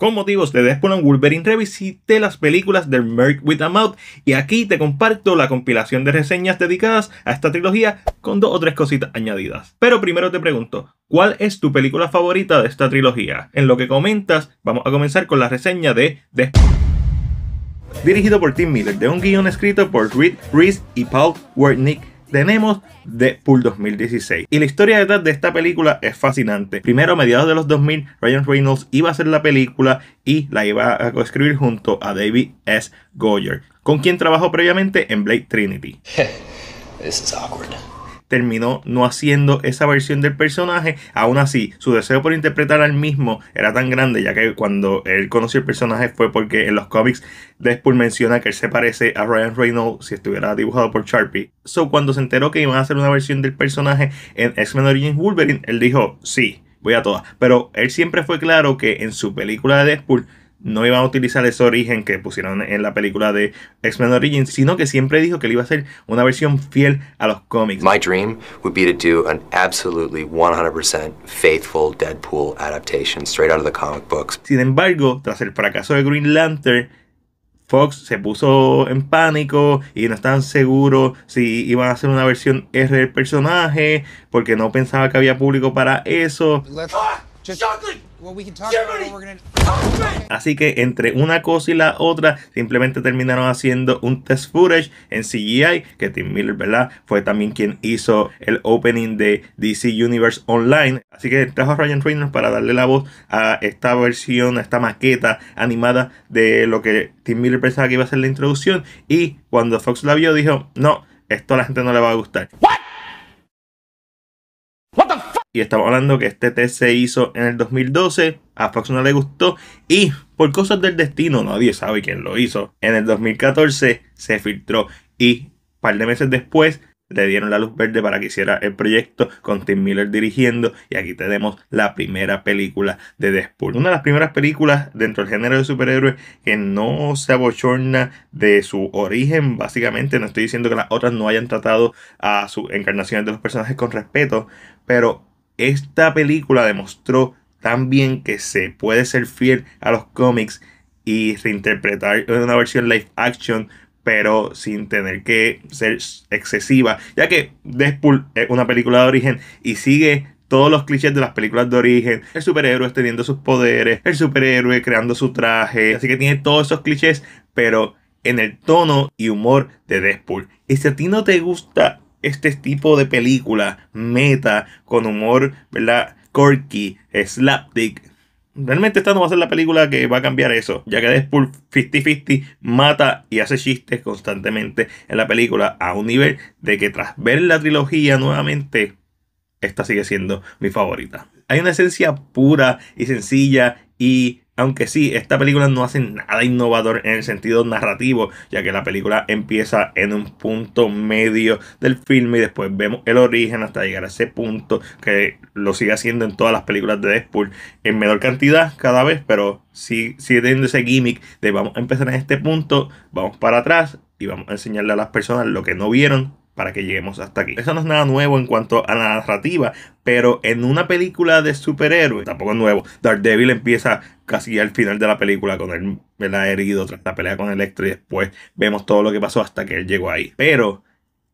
con motivos de Deadpool and Wolverine revisité las películas de Merc with a Mouth y aquí te comparto la compilación de reseñas dedicadas a esta trilogía con dos o tres cositas añadidas. Pero primero te pregunto, ¿cuál es tu película favorita de esta trilogía? En lo que comentas, vamos a comenzar con la reseña de Deadpool dirigido por Tim Miller, de un guión escrito por Reed Reese y Paul Wernick, tenemos Pool 2016. Y la historia de detrás de esta película es fascinante. Primero, a mediados de los 2000, Ryan Reynolds iba a hacer la película y la iba a escribir junto a David S. Goyer, con quien trabajó previamente en Blade Trinity. terminó no haciendo esa versión del personaje. Aún así, su deseo por interpretar al mismo era tan grande, ya que cuando él conoció el personaje fue porque en los cómics Deadpool menciona que él se parece a Ryan Reynolds si estuviera dibujado por Sharpie. So, cuando se enteró que iban a hacer una versión del personaje en X-Men Origins Wolverine, él dijo, sí, voy a todas. Pero él siempre fue claro que en su película de Deadpool no iban a utilizar ese origen que pusieron en la película de X-Men Origins, sino que siempre dijo que le iba a hacer una versión fiel a los cómics. My dream would be to do an absolutely 100% faithful Deadpool adaptation straight out of the comic books. Sin embargo, tras el fracaso de Green Lantern, Fox se puso en pánico y no estaban seguros si iban a hacer una versión R del personaje porque no pensaba que había público para eso. Ah, Así que entre una cosa y la otra, simplemente terminaron haciendo un test footage en CGI, que Tim Miller, ¿verdad? Fue también quien hizo el opening de DC Universe Online. Así que trajo a Ryan Reynolds para darle la voz a esta versión, a esta maqueta animada de lo que Tim Miller pensaba que iba a ser la introducción. Y cuando Fox la vio, dijo, no, esto a la gente no le va a gustar. ¿Qué? Y estamos hablando que este test se hizo en el 2012, a Fox no le gustó y por cosas del destino, nadie sabe quién lo hizo. En el 2014 se filtró y un par de meses después le dieron la luz verde para que hiciera el proyecto con Tim Miller dirigiendo y aquí tenemos la primera película de Deadpool. Una de las primeras películas dentro del género de superhéroes que no se abochorna de su origen, básicamente no estoy diciendo que las otras no hayan tratado a sus encarnaciones de los personajes con respeto, pero esta película demostró también que se puede ser fiel a los cómics y reinterpretar una versión live action, pero sin tener que ser excesiva, ya que Deadpool es una película de origen y sigue todos los clichés de las películas de origen, el superhéroe teniendo sus poderes, el superhéroe creando su traje, así que tiene todos esos clichés, pero en el tono y humor de Deadpool. Y si a ti no te gusta este tipo de película meta, con humor, ¿verdad? Corky, slapdick. Realmente esta no va a ser la película que va a cambiar eso, ya que Deadpool 50-50 mata y hace chistes constantemente en la película a un nivel de que tras ver la trilogía nuevamente, esta sigue siendo mi favorita. Hay una esencia pura y sencilla y aunque sí, esta película no hace nada innovador en el sentido narrativo, ya que la película empieza en un punto medio del filme y después vemos el origen hasta llegar a ese punto que lo sigue haciendo en todas las películas de Deadpool, en menor cantidad cada vez, pero sí, sigue teniendo ese gimmick de vamos a empezar en este punto, vamos para atrás y vamos a enseñarle a las personas lo que no vieron para que lleguemos hasta aquí. Eso no es nada nuevo en cuanto a la narrativa, pero en una película de superhéroes, tampoco es nuevo. Daredevil empieza casi al final de la película con él, ¿verdad? Herido tras la pelea con Electro y después vemos todo lo que pasó hasta que él llegó ahí. Pero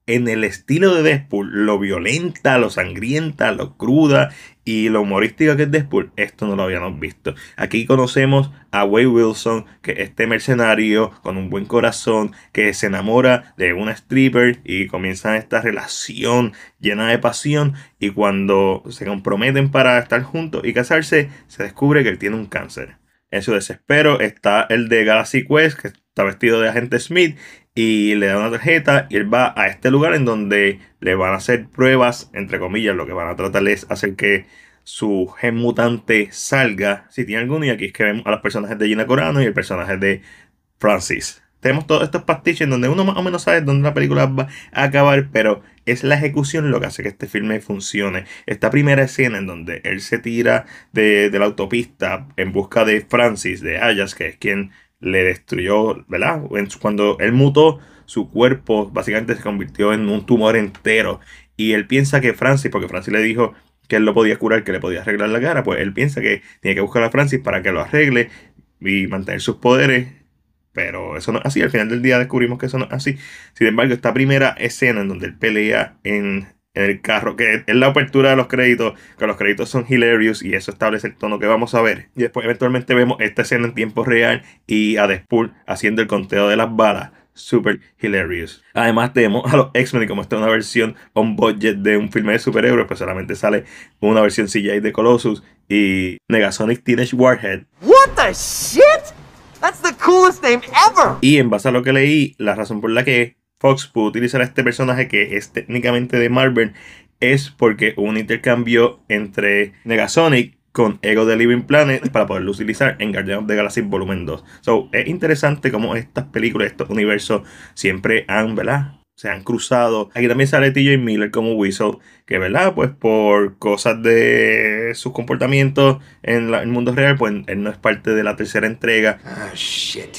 en el estilo de Deadpool, lo violenta, lo sangrienta, lo cruda y lo humorística que es Deadpool, esto no lo habíamos visto. Aquí conocemos a Wade Wilson, que es este mercenario con un buen corazón, que se enamora de una stripper y comienza esta relación llena de pasión y cuando se comprometen para estar juntos y casarse, se descubre que él tiene un cáncer. En su desespero está el de Galaxy Quest, que está vestido de agente Smith y le da una tarjeta y él va a este lugar en donde le van a hacer pruebas, entre comillas, lo que van a tratar es hacer que su gen mutante salga, si tiene alguno, y aquí es que vemos a los personajes de Gina Corano y el personaje de Francis. Tenemos todos estos pastiches en donde uno más o menos sabe dónde la película va a acabar, pero es la ejecución lo que hace que este filme funcione. Esta primera escena en donde él se tira de, de la autopista en busca de Francis, de Ayas, que es quien le destruyó, ¿verdad? Cuando él mutó, su cuerpo básicamente se convirtió en un tumor entero. Y él piensa que Francis, porque Francis le dijo que él lo podía curar, que le podía arreglar la cara, pues él piensa que tiene que buscar a Francis para que lo arregle y mantener sus poderes. Pero eso no es así. Al final del día descubrimos que eso no es así. Sin embargo, esta primera escena en donde él pelea en en el carro, que es la apertura de los créditos, que los créditos son hilarious y eso establece el tono que vamos a ver. Y después eventualmente vemos esta escena en tiempo real y a Deadpool haciendo el conteo de las balas. Super hilarious. Además tenemos a los X-Men como esta una versión on budget de un filme de superhéroes, pues solamente sale una versión CGI de Colossus y Negasonic Teenage Warhead. What the shit? That's the coolest name ever. Y en base a lo que leí, la razón por la que Fox pudo utilizar a este personaje que es técnicamente de Marvel es porque hubo un intercambio entre Negasonic con Ego de Living Planet para poderlo utilizar en Guardians of the Galaxy Vol. 2. So, es interesante cómo estas películas, estos universos siempre han, ¿verdad? Se han cruzado. Aquí también sale TJ Miller como Whistle, que, ¿verdad? Pues por cosas de sus comportamientos en el mundo real, pues él no es parte de la tercera entrega. Ah, shit.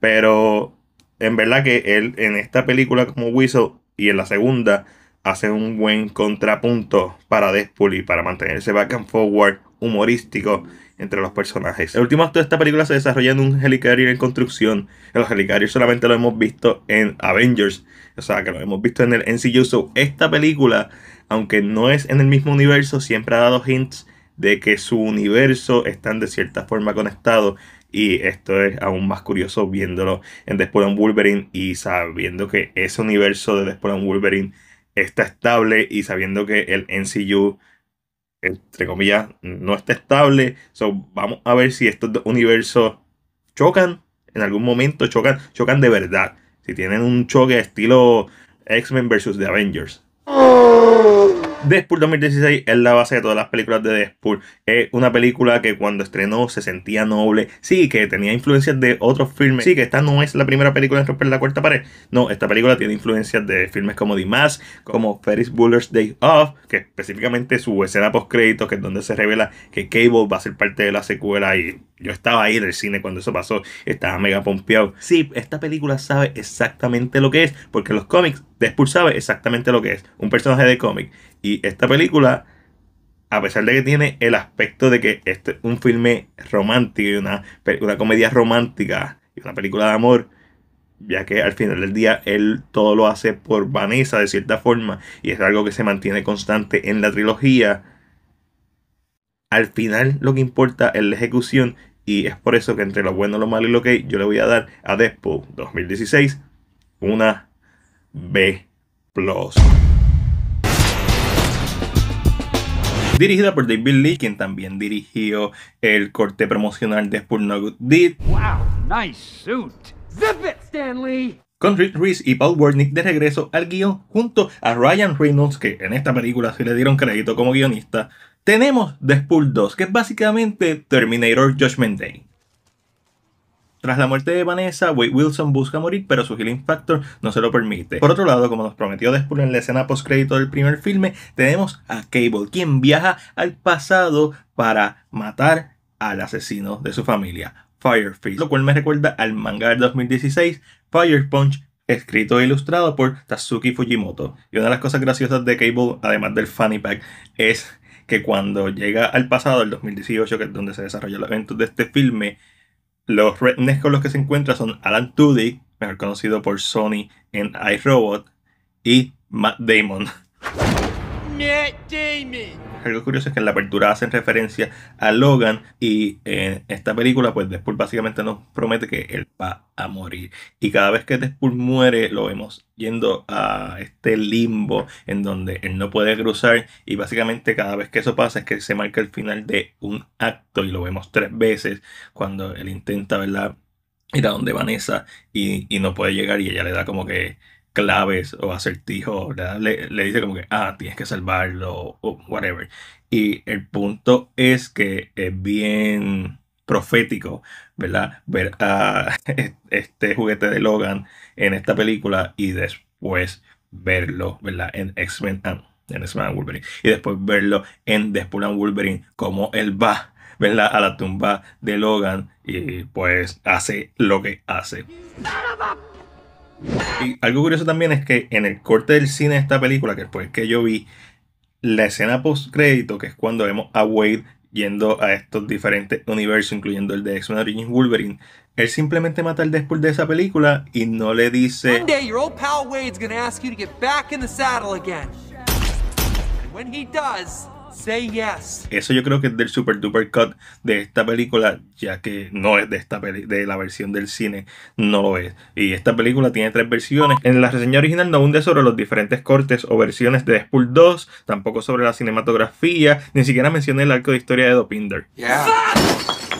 Pero en verdad que él en esta película como Whistle y en la segunda hace un buen contrapunto para Deadpool y para mantenerse back and forward humorístico entre los personajes. El último acto de esta película se desarrolla en un helicarrier en construcción. Los helicarios solamente lo hemos visto en Avengers, o sea que lo hemos visto en el NCU. So, esta película, aunque no es en el mismo universo, siempre ha dado hints de que su universo está de cierta forma conectado. Y esto es aún más curioso viéndolo en Después Wolverine y sabiendo que ese universo de Después Wolverine está estable y sabiendo que el NCU, entre comillas, no está estable. So, vamos a ver si estos dos universos chocan. En algún momento chocan, chocan de verdad. Si tienen un choque estilo X-Men versus The Avengers. Oh. Deadpool 2016 es la base de todas las películas de Deadpool. Es una película que cuando estrenó se sentía noble. Sí, que tenía influencias de otros filmes. Sí, que esta no es la primera película en romper la cuarta pared. No, esta película tiene influencias de filmes como The Mask, como Ferris Bueller's Day Off, que específicamente su escena post créditos, que es donde se revela que Cable va a ser parte de la secuela y yo estaba ahí del cine cuando eso pasó, estaba mega pompeado. Sí, esta película sabe exactamente lo que es, porque los cómics Deadpool sabe exactamente lo que es, un personaje de cómic y esta película, a pesar de que tiene el aspecto de que este es un filme romántico y una, una comedia romántica y una película de amor, ya que al final del día él todo lo hace por Vanessa de cierta forma y es algo que se mantiene constante en la trilogía. Al final lo que importa es la ejecución y es por eso que entre lo bueno, lo malo y lo que yo le voy a dar a Deadpool 2016 una B+. dirigida por David Lee, quien también dirigió el corte promocional de Spur No Good Deed. ¡Wow! ¡Nice suit! ¡Zip it, Stanley! Con Rick Reese y Paul Wernick de regreso al guión junto a Ryan Reynolds, que en esta película se le dieron crédito como guionista. Tenemos The Spur 2, que es básicamente Terminator Judgment Day. Tras la muerte de Vanessa, Wade Wilson busca morir, pero su healing factor no se lo permite. Por otro lado, como nos prometió después en la escena postcrédito del primer filme, tenemos a Cable, quien viaja al pasado para matar al asesino de su familia, Firefist, lo cual me recuerda al manga del 2016, Fire Punch, escrito e ilustrado por Tatsuki Fujimoto. Y una de las cosas graciosas de Cable, además del Funny Pack, es que cuando llega al pasado, el 2018, que es donde se desarrolló el evento de este filme, los rednecks con los que se encuentra son Alan Tudyk, mejor conocido por Sony en iRobot, y Matt Damon. Matt Damon algo curioso es que en la apertura hacen referencia a Logan y en eh, esta película pues Deadpool básicamente nos promete que él va a morir. Y cada vez que Deadpool muere lo vemos yendo a este limbo en donde él no puede cruzar y básicamente cada vez que eso pasa es que se marca el final de un acto y lo vemos tres veces cuando él intenta, ¿verdad? Ir a donde Vanessa y no puede llegar y ella le da como que claves o acertijos, le, le, dice como que, ah, tienes que salvarlo o whatever. Y el punto es que es bien profético, ¿verdad? Ver a este juguete de Logan en esta película y después verlo, ¿verdad? En X-Men ah, en X-Men Wolverine. Y después verlo en Deadpool and Wolverine, como él va, ¿verdad? A la tumba de Logan y pues hace lo que hace. Y algo curioso también es que en el corte del cine de esta película, que después que yo vi, la escena post-crédito, que es cuando vemos a Wade yendo a estos diferentes universos, incluyendo el de X-Men Origins Wolverine, él simplemente mata el Deadpool de esa película y no le dice. when he does, Say yes. Eso yo creo que es del super duper cut de esta película, ya que no es de esta de la versión del cine, no lo es. Y esta película tiene tres versiones. En la reseña original no hunde sobre los diferentes cortes o versiones de Deadpool 2, tampoco sobre la cinematografía, ni siquiera menciona el arco de historia de Dopinder.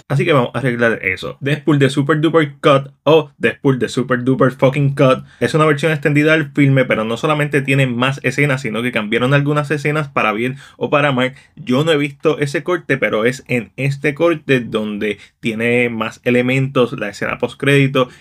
Así que vamos a arreglar eso. Deadpool de Super Duper Cut o Deadpool de Super Duper Fucking Cut es una versión extendida del filme, pero no solamente tiene más escenas, sino que cambiaron algunas escenas para bien o para mal. Yo no he visto ese corte, pero es en este corte donde tiene más elementos, la escena post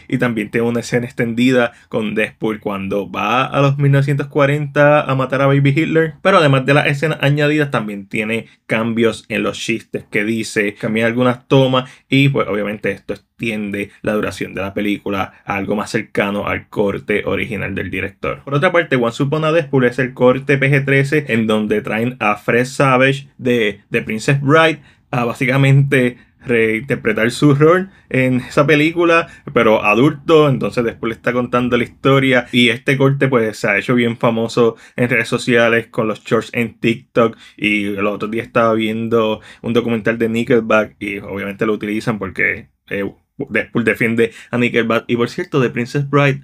y también tiene una escena extendida con Deadpool cuando va a los 1940 a matar a Baby Hitler. Pero además de las escenas añadidas, también tiene cambios en los chistes que dice, cambia algunas tomas y pues obviamente esto extiende la duración de la película algo más cercano al corte original del director. Por otra parte, One Upon a es el corte PG-13 en donde traen a Fred Savage de, The Princess Bride a básicamente reinterpretar su rol en esa película, pero adulto, entonces después le está contando la historia y este corte pues se ha hecho bien famoso en redes sociales con los shorts en TikTok y el otro día estaba viendo un documental de Nickelback y obviamente lo utilizan porque eh, después defiende a Nickelback y por cierto de Princess Bride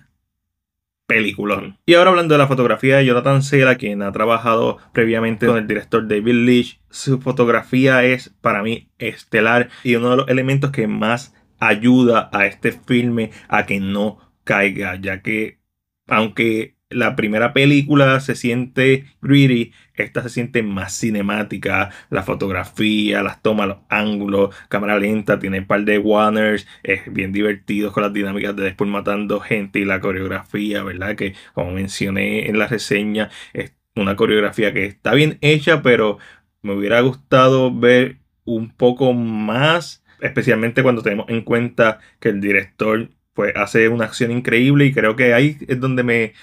peliculón. Y ahora hablando de la fotografía de Jonathan Sela, quien ha trabajado previamente con el director David Leitch, su fotografía es para mí estelar y uno de los elementos que más ayuda a este filme a que no caiga, ya que aunque la primera película se siente greedy esta se siente más cinemática, la fotografía, las tomas, los ángulos, cámara lenta, tiene un par de warners, es bien divertido con las dinámicas de después matando gente y la coreografía, ¿verdad? Que como mencioné en la reseña, es una coreografía que está bien hecha, pero me hubiera gustado ver un poco más, especialmente cuando tenemos en cuenta que el director pues hace una acción increíble y creo que ahí es donde me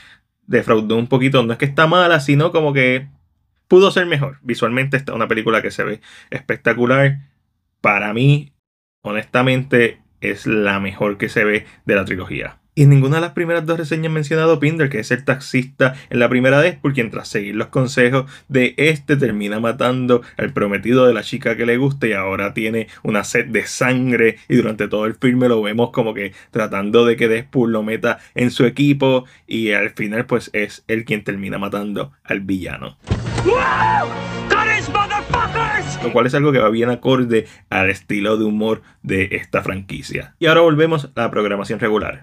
defraudó un poquito. No es que está mala, sino como que pudo ser mejor. Visualmente es una película que se ve espectacular. Para mí, honestamente, es la mejor que se ve de la trilogía. Y en ninguna de las primeras dos reseñas mencionado Pinder, que es el taxista en la primera vez, porque quien tras seguir los consejos de este termina matando al prometido de la chica que le gusta y ahora tiene una sed de sangre y durante todo el filme lo vemos como que tratando de que Deadpool lo meta en su equipo y al final pues es él quien termina matando al villano. Lo cual es algo que va bien acorde al estilo de humor de esta franquicia. Y ahora volvemos a la programación regular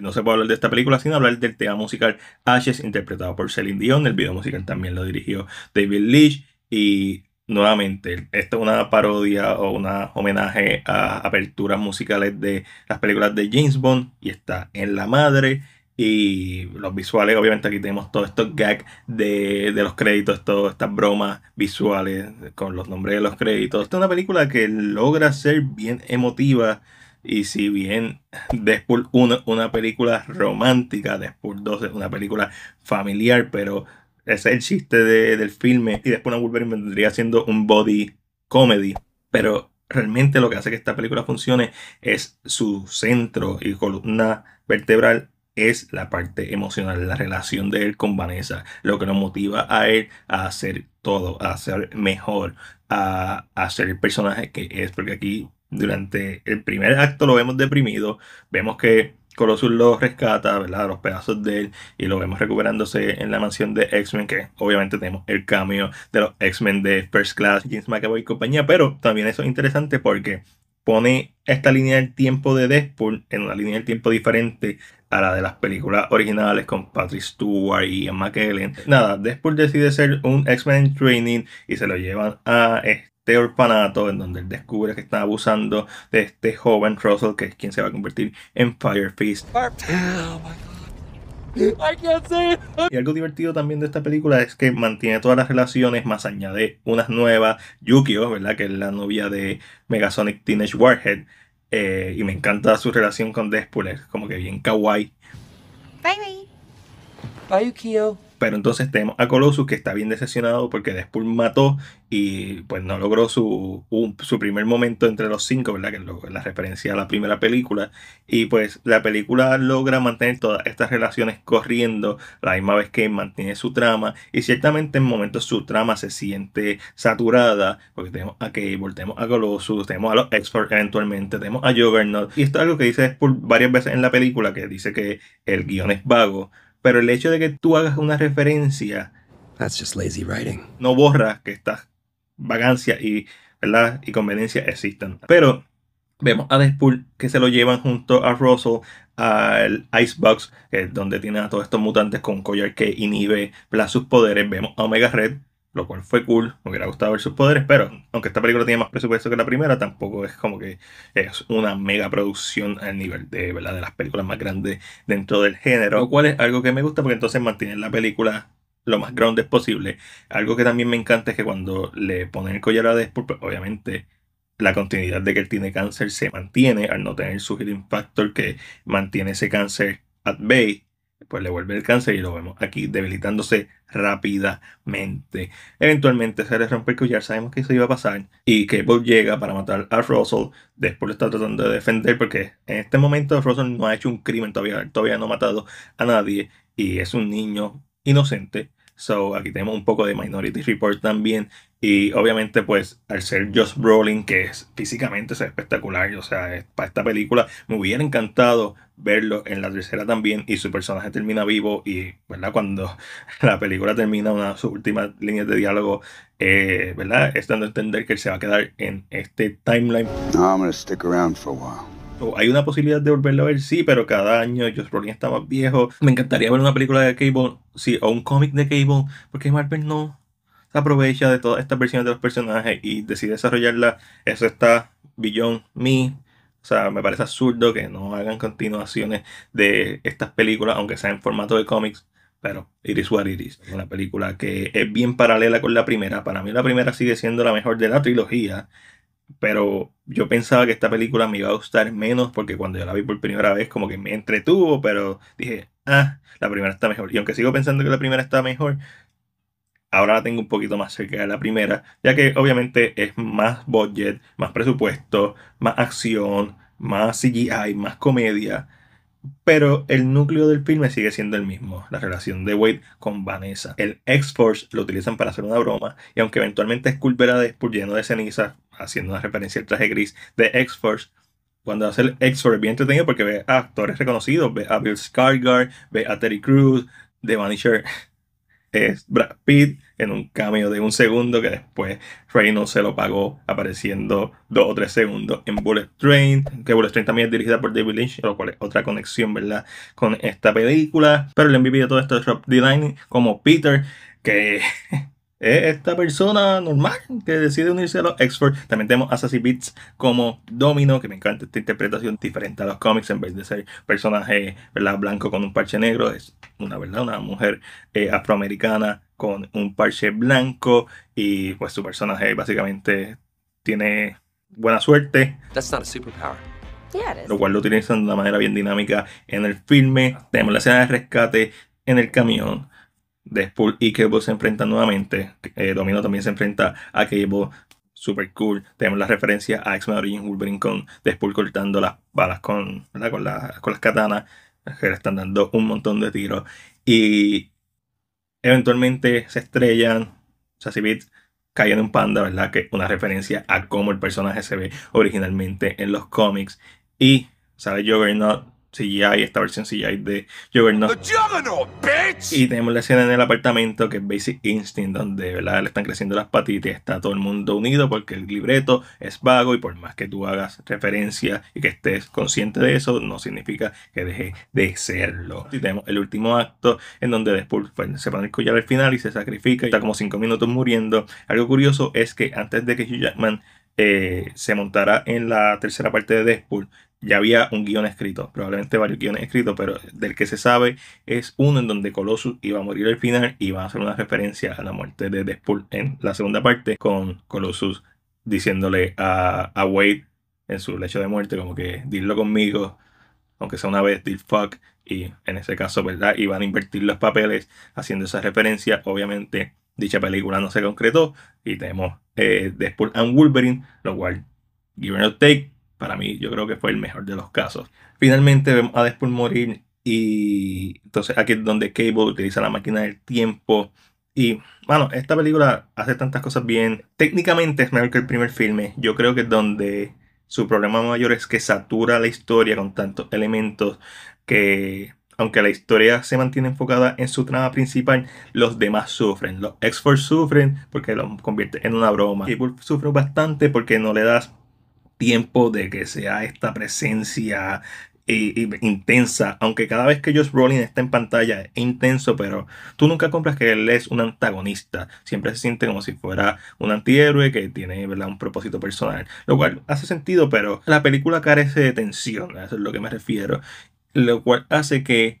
no se puede hablar de esta película sin hablar del tema musical Ashes, interpretado por Celine Dion. El video musical también lo dirigió David Leitch. Y nuevamente, esta es una parodia o un homenaje a aperturas musicales de las películas de James Bond. Y está en la madre. Y los visuales, obviamente, aquí tenemos todos estos gags de, de, los créditos, todas estas bromas visuales con los nombres de los créditos. Esta es una película que logra ser bien emotiva y si bien Deadpool 1 es una película romántica, Deadpool 2 es una película familiar, pero ese es el chiste del filme. Y una Wolverine vendría siendo un body comedy. Pero realmente lo que hace que esta película funcione es su centro y columna vertebral es la parte emocional, la relación de él con Vanessa, lo que nos motiva a él a hacer todo, a ser mejor, a, a ser el personaje que es, porque aquí durante el primer acto lo vemos deprimido, vemos que Colossus lo rescata, ¿verdad? Los pedazos de él y lo vemos recuperándose en la mansión de X-Men, que obviamente tenemos el cambio de los X-Men de First Class, James McAvoy y compañía, pero también eso es interesante porque pone esta línea del tiempo de Deadpool en una línea del tiempo diferente a la de las películas originales con Patrick Stewart y Ian McKellen. Nada, Deadpool decide ser un X-Men Training y se lo llevan a eh, este orfanato en donde él descubre que está abusando de este joven Russell, que es quien se va a convertir en Firefist. Oh y algo divertido también de esta película es que mantiene todas las relaciones, más añade unas nuevas. Yukio, ¿verdad? Que es la novia de Megasonic Teenage Warhead. Eh, y me encanta su relación con Deadpool, como que bien kawaii. Bye, bye. Bye, Yukio. Pero entonces tenemos a Colossus que está bien decepcionado porque Deadpool mató y pues no logró su, su primer momento entre los cinco, ¿verdad? Que es la referencia a la primera película. Y pues la película logra mantener todas estas relaciones corriendo la misma vez que mantiene su trama. Y ciertamente en momentos su trama se siente saturada porque tenemos a Cable, tenemos a Colossus, tenemos a los X-Force eventualmente, tenemos a Juggernaut. Y esto es algo que dice Deadpool varias veces en la película que dice que el guión es vago pero el hecho de que tú hagas una referencia. No borra que estas vagancias y, conveniencias existan. Pero vemos a Deadpool que se lo llevan junto a Russell al Icebox, donde tiene a todos estos mutantes con collar que inhibe sus poderes. Vemos a Omega Red, lo cual fue cool, me hubiera gustado ver sus poderes, pero aunque esta película tiene más presupuesto que la primera, tampoco es como que es una mega producción al nivel de, ¿verdad? de las películas más grandes dentro del género, lo cual es algo que me gusta porque entonces mantienen la película lo más grande posible. Algo que también me encanta es que cuando le ponen el collar a Deadpool, pues, obviamente la continuidad de que él tiene cáncer se mantiene al no tener su healing factor que mantiene ese cáncer at bay pues le vuelve el cáncer y lo vemos aquí debilitándose rápidamente. Eventualmente se le rompe el collar, sabemos que eso iba a pasar. Y que Bob llega para matar a Russell. Después lo está tratando de defender porque en este momento Russell no ha hecho un crimen todavía. Todavía no ha matado a nadie. Y es un niño inocente. So, aquí tenemos un poco de Minority Report también. Y obviamente, pues, al ser Josh Brolin, que es, físicamente es espectacular, o sea, para esta película me hubiera encantado verlo en la tercera también y su personaje termina vivo y, ¿verdad? Cuando la película termina, una de sus últimas líneas de diálogo, eh, ¿verdad? Es dando a entender que él se va a quedar en este timeline. Oh, hay una posibilidad de volverlo a ver, sí, pero cada año Josh Brolin está más viejo. Me encantaría ver una película de Cable, sí, o un cómic de Cable, porque Marvel no se aprovecha de todas estas versiones de los personajes y decide desarrollarla. Eso está Beyond Me, o sea, me parece absurdo que no hagan continuaciones de estas películas, aunque sea en formato de cómics, pero Iris War Iris, una película que es bien paralela con la primera. Para mí la primera sigue siendo la mejor de la trilogía, pero yo pensaba que esta película me iba a gustar menos porque cuando yo la vi por primera vez como que me entretuvo, pero dije, ah, la primera está mejor. Y aunque sigo pensando que la primera está mejor, ahora la tengo un poquito más cerca de la primera, ya que obviamente es más budget, más presupuesto, más acción, más CGI, más comedia. Pero el núcleo del filme sigue siendo el mismo, la relación de Wade con Vanessa. El X-Force lo utilizan para hacer una broma, y aunque eventualmente Skull verá Deadpool lleno de cenizas, haciendo una referencia al traje gris de X-Force, cuando hace el X-Force es bien entretenido porque ve a actores reconocidos, ve a Bill Skarsgård, ve a Terry Crews, The Vanisher es Brad Pitt, en un cameo de un segundo que después no se lo pagó apareciendo dos o tres segundos en Bullet Train, que Bullet Train también es dirigida por David Lynch, lo cual es otra conexión, ¿verdad? Con esta película. Pero el MVP de todo esto es Rob Delaney como Peter, que es esta persona normal que decide unirse a los X-Force. También tenemos Assassin Beats como Domino, que me encanta esta interpretación diferente a los cómics, en vez de ser personaje ¿verdad? blanco con un parche negro, es una verdad, una mujer eh, afroamericana con un parche blanco y pues su personaje básicamente tiene buena suerte. Lo cual lo utilizan de una manera bien dinámica en el filme. Tenemos la escena de rescate en el camión. Deadpool y Cable se enfrentan nuevamente. Eh, Domino también se enfrenta a Cable. Super cool. Tenemos la referencia a X-Men Origins Wolverine con Deadpool cortando las balas con, con, con las katanas. Que le están dando un montón de tiros. Y eventualmente se estrellan, si caen cae en un panda, ¿verdad? Que una referencia a cómo el personaje se ve originalmente en los cómics. Y sale Juggernaut CGI, esta versión CGI de Juggernaut. y tenemos la escena en el apartamento que es Basic Instinct, donde ¿verdad? le están creciendo las patitas, está todo el mundo unido porque el libreto es vago y por más que tú hagas referencia y que estés consciente de eso, no significa que deje de serlo. Y tenemos el último acto en donde después se pone el collar al final y se sacrifica y está como cinco minutos muriendo. Algo curioso es que antes de que Hugh Jackman eh, se montara en la tercera parte de Deadpool ya había un guión escrito, probablemente varios guiones escritos, pero del que se sabe es uno en donde Colossus iba a morir al final y va a hacer una referencia a la muerte de Deadpool en la segunda parte con Colossus diciéndole a, Wade en su lecho de muerte como que dilo conmigo, aunque sea una vez, "dil fuck, y en ese caso, ¿verdad? Iban a invertir los papeles haciendo esa referencia, obviamente dicha película no se concretó y tenemos eh, Deadpool and Wolverine, lo cual Give or Take para mí yo creo que fue el mejor de los casos. Finalmente vemos a Deadpool morir y entonces aquí es donde Cable utiliza la máquina del tiempo. Y bueno, esta película hace tantas cosas bien. Técnicamente es mejor que el primer filme. Yo creo que es donde su problema mayor es que satura la historia con tantos elementos que aunque la historia se mantiene enfocada en su trama principal, los demás sufren. Los X-Force sufren porque lo convierte en una broma. Cable sufre bastante porque no le das tiempo de que sea esta presencia eh, eh, intensa, aunque cada vez que Josh Brolin está en pantalla es intenso, pero tú nunca compras que él es un antagonista, siempre se siente como si fuera un antihéroe que tiene ¿verdad? un propósito personal, lo cual hace sentido, pero la película carece de tensión, a eso es lo que me refiero, lo cual hace que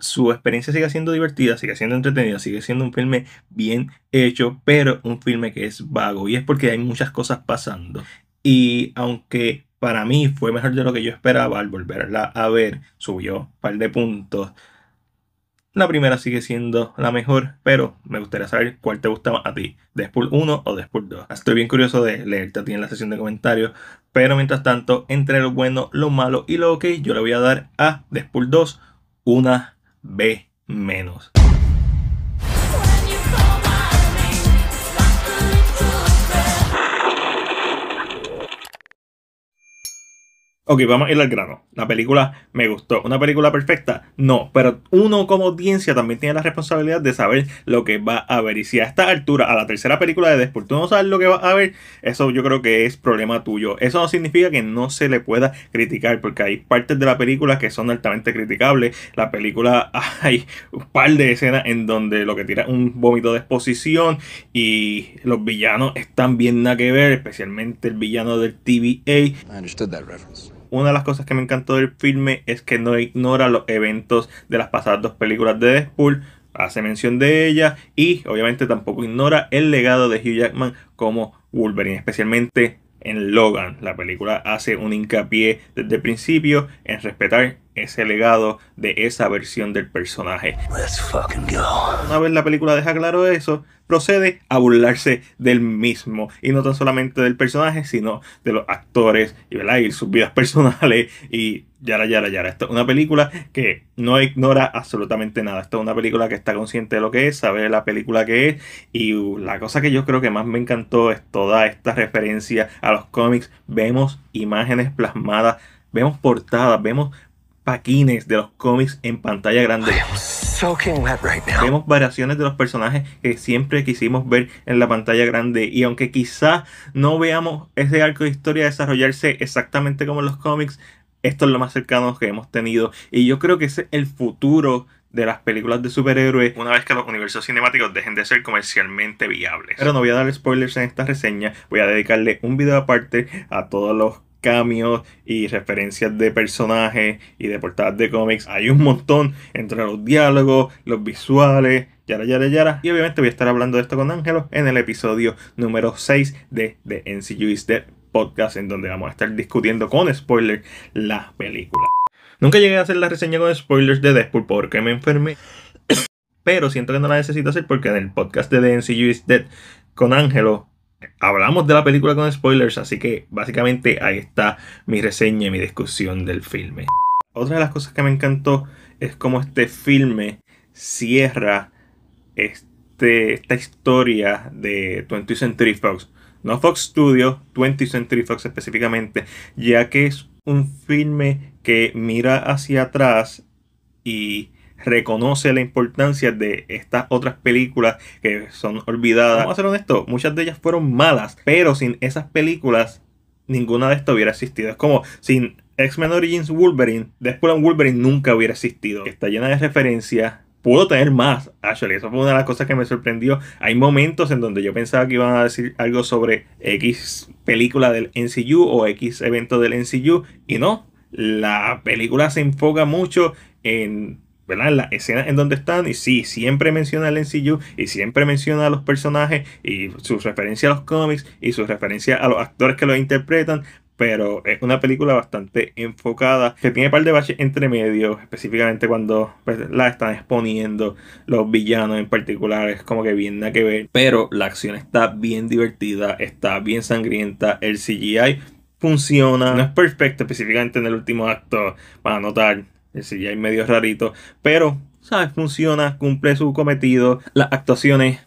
su experiencia siga siendo divertida, siga siendo entretenida, sigue siendo un filme bien hecho, pero un filme que es vago y es porque hay muchas cosas pasando. Y aunque para mí fue mejor de lo que yo esperaba al volverla a ver, subió un par de puntos. La primera sigue siendo la mejor, pero me gustaría saber cuál te gusta más a ti, después 1 o Despool 2. Estoy bien curioso de leerte a ti en la sesión de comentarios, pero mientras tanto, entre lo bueno, lo malo y lo ok, yo le voy a dar a Despool 2 una B menos. Ok, vamos a ir al grano. La película me gustó. ¿Una película perfecta? No, pero uno como audiencia también tiene la responsabilidad de saber lo que va a ver. Y si a esta altura, a la tercera película de Deadpool, no sabes lo que va a ver, eso yo creo que es problema tuyo. Eso no significa que no se le pueda criticar, porque hay partes de la película que son altamente criticables. La película, hay un par de escenas en donde lo que tira un vómito de exposición y los villanos están bien nada que ver, especialmente el villano del TVA una de las cosas que me encantó del filme es que no ignora los eventos de las pasadas dos películas de Deadpool, hace mención de ella y obviamente tampoco ignora el legado de Hugh Jackman como Wolverine, especialmente en Logan. La película hace un hincapié desde el principio en respetar ese legado de esa versión del personaje. Una vez la película deja claro eso, procede a burlarse del mismo. Y no tan solamente del personaje, sino de los actores y, sus vidas personales y yara, yara, yara. Esta es una película que no ignora absolutamente nada. Esta es una película que está consciente de lo que es, sabe la película que es. Y la cosa que yo creo que más me encantó es toda esta referencia a los cómics. Vemos imágenes plasmadas, vemos portadas, vemos paquines de los cómics en pantalla grande. Vemos variaciones de los personajes que siempre quisimos ver en la pantalla grande y aunque quizás no veamos ese arco de historia desarrollarse exactamente como en los cómics, esto es lo más cercano que hemos tenido y yo creo que es el futuro de las películas de superhéroes una vez que los universos cinemáticos dejen de ser comercialmente viables. Pero no voy a dar spoilers en esta reseña, voy a dedicarle un video aparte a todos los cambios y referencias de personajes y de portadas de cómics. Hay un montón entre los diálogos, los visuales, yara, yara, yara. Y obviamente voy a estar hablando de esto con Ángelo en el episodio número 6 de The NCU is Dead podcast, en donde vamos a estar discutiendo con spoiler la película. Nunca llegué a hacer la reseña con spoilers de Deadpool porque me enfermé. Pero siento que no la necesito hacer porque en el podcast de The NCU is Dead con Ángelo hablamos de la película con spoilers, así que básicamente ahí está mi reseña y mi discusión del filme. Otra de las cosas que me encantó es cómo este filme cierra este, esta historia de 20th Century Fox. No Fox Studio, 20th Century Fox específicamente, ya que es un filme que mira hacia atrás y reconoce la importancia de estas otras películas que son olvidadas. Vamos a ser honestos, muchas de ellas fueron malas, pero sin esas películas ninguna de estas hubiera existido. Es como sin X-Men Origins Wolverine, Después de Wolverine nunca hubiera existido. Está llena de referencias. Pudo tener más, actually. Esa fue una de las cosas que me sorprendió. Hay momentos en donde yo pensaba que iban a decir algo sobre X película del NCU o X evento del NCU. Y no. La película se enfoca mucho en ¿verdad? En las escenas en donde están, y sí, siempre menciona el NCU, y siempre menciona a los personajes, y su referencia a los cómics, y su referencia a los actores que los interpretan, pero es una película bastante enfocada, que tiene un par de baches entre medio, específicamente cuando pues, la están exponiendo, los villanos en particular, es como que viene a que ver, pero la acción está bien divertida, está bien sangrienta, el CGI funciona, no es perfecto específicamente en el último acto, para notar ya hay medio rarito. Pero, ¿sabes? Funciona, cumple su cometido. Las actuaciones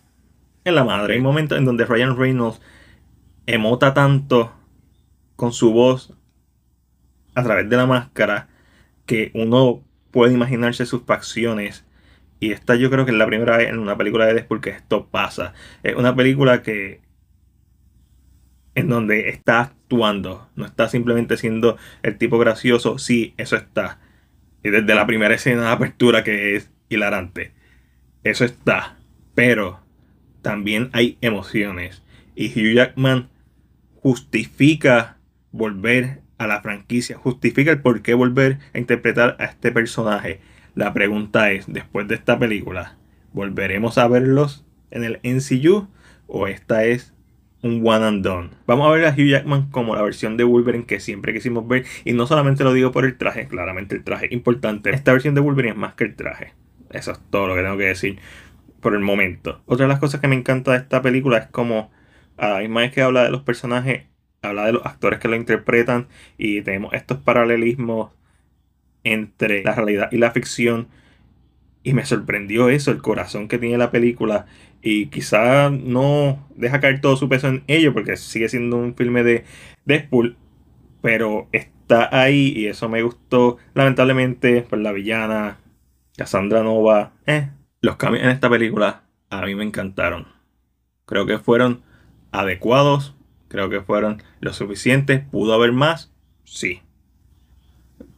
en la madre. Hay momentos en donde Ryan Reynolds emota tanto con su voz a través de la máscara que uno puede imaginarse sus facciones. Y esta yo creo que es la primera vez en una película de Deadpool que esto pasa. Es una película que en donde está actuando, no está simplemente siendo el tipo gracioso, sí, eso está desde la primera escena de apertura que es hilarante. Eso está. Pero también hay emociones. Y Hugh Jackman justifica volver a la franquicia. Justifica el por qué volver a interpretar a este personaje. La pregunta es, después de esta película, ¿volveremos a verlos en el NCU? ¿O esta es un one and done. Vamos a ver a Hugh Jackman como la versión de Wolverine que siempre quisimos ver. Y no solamente lo digo por el traje, claramente el traje es importante. Esta versión de Wolverine es más que el traje. Eso es todo lo que tengo que decir por el momento. Otra de las cosas que me encanta de esta película es como a más que habla de los personajes, habla de los actores que lo interpretan y tenemos estos paralelismos entre la realidad y la ficción. Y me sorprendió eso, el corazón que tiene la película y quizá no deja caer todo su peso en ello porque sigue siendo un filme de Deadpool, pero está ahí y eso me gustó. Lamentablemente, por pues, la villana, Cassandra Nova, eh, los cambios en esta película a mí me encantaron. Creo que fueron adecuados, creo que fueron lo suficientes, pudo haber más, sí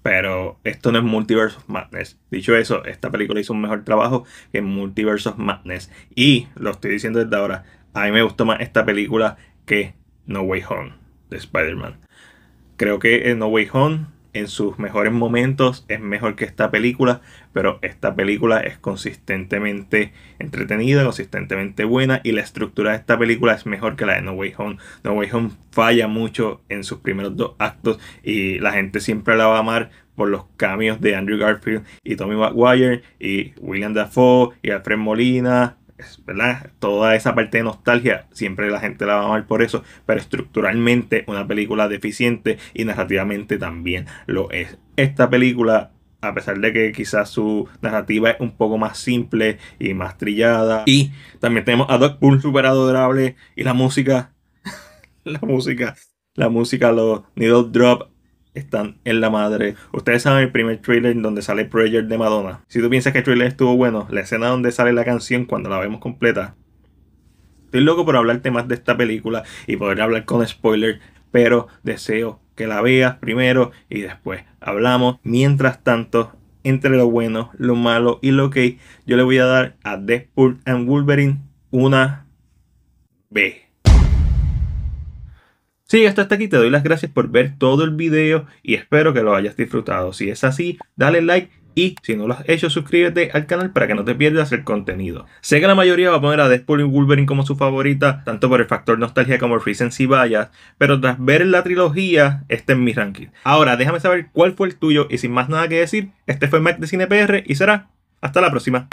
pero esto no es Multiverse of Madness. Dicho eso, esta película hizo un mejor trabajo que Multiverse of Madness. Y lo estoy diciendo desde ahora, a mí me gustó más esta película que No Way Home de Spider-Man. Creo que en No Way Home en sus mejores momentos es mejor que esta película, pero esta película es consistentemente entretenida, consistentemente buena y la estructura de esta película es mejor que la de No Way Home. No Way Home falla mucho en sus primeros dos actos y la gente siempre la va a amar por los cambios de Andrew Garfield y Tommy Maguire y William Dafoe y Alfred Molina ¿verdad? Toda esa parte de nostalgia, siempre la gente la va a amar por eso, pero estructuralmente una película deficiente y narrativamente también lo es. Esta película, a pesar de que quizás su narrativa es un poco más simple y más trillada, y también tenemos a Doc Bull super adorable y la música, la música, la música, los needle drop están en la madre. Ustedes saben el primer trailer donde sale Prayer de Madonna. Si tú piensas que el trailer estuvo bueno, la escena donde sale la canción cuando la vemos completa. Estoy loco por hablarte más de esta película y poder hablar con spoiler, pero deseo que la veas primero y después hablamos. Mientras tanto, entre lo bueno, lo malo y lo que yo le voy a dar a Deadpool and Wolverine una B. Sí, esto hasta aquí, te doy las gracias por ver todo el video y espero que lo hayas disfrutado. Si es así, dale like y si no lo has hecho, suscríbete al canal para que no te pierdas el contenido. Sé que la mayoría va a poner a Deadpool y Wolverine como su favorita, tanto por el factor nostalgia como el recency bias, pero tras ver la trilogía, este en mi ranking. Ahora, déjame saber cuál fue el tuyo y sin más nada que decir, este fue Mike de CinePR y será hasta la próxima.